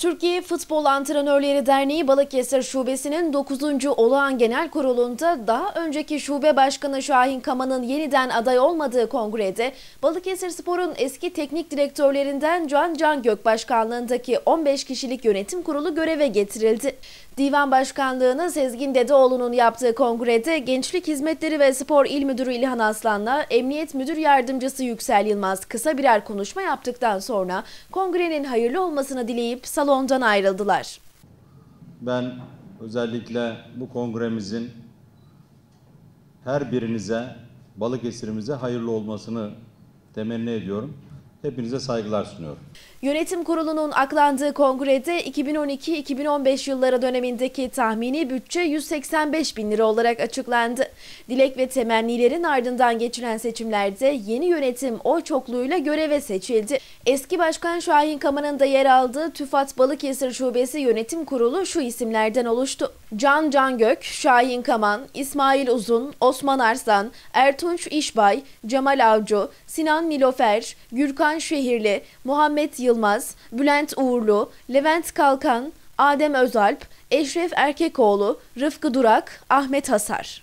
Türkiye Futbol Antrenörleri Derneği Balıkesir Şubesi'nin 9. Olağan Genel Kurulu'nda daha önceki şube başkanı Şahin Kaman'ın yeniden aday olmadığı kongrede Balıkesir Spor'un eski teknik direktörlerinden Can Can Gök başkanlığındaki 15 kişilik yönetim kurulu göreve getirildi. Divan Başkanlığı'nın Sezgin Dedeoğlu'nun yaptığı kongrede Gençlik Hizmetleri ve Spor İl Müdürü İlhan Aslan'la Emniyet Müdür Yardımcısı Yüksel Yılmaz kısa birer konuşma yaptıktan sonra kongrenin hayırlı olmasını dileyip salondan ayrıldılar. Ben özellikle bu kongremizin her birinize, Balıkesir'imize hayırlı olmasını temenni ediyorum. Hepinize saygılar sunuyorum. Yönetim kurulunun aklandığı kongrede 2012-2015 yılları dönemindeki tahmini bütçe 185 bin lira olarak açıklandı. Dilek ve temennilerin ardından geçiren seçimlerde yeni yönetim oy çokluğuyla göreve seçildi. Eski Başkan Şahin Kaman'ın da yer aldığı TÜFAT Balıkesir Şubesi Yönetim Kurulu şu isimlerden oluştu. Can Can Gök, Şahin Kaman, İsmail Uzun, Osman Arslan, Ertunç İşbay, Cemal Avcı, Sinan Milofer, Gürkan Hakan Şehirli, Muhammed Yılmaz, Bülent Uğurlu, Levent Kalkan, Adem Özalp, Eşref Erkekoğlu, Rıfkı Durak, Ahmet Hasar.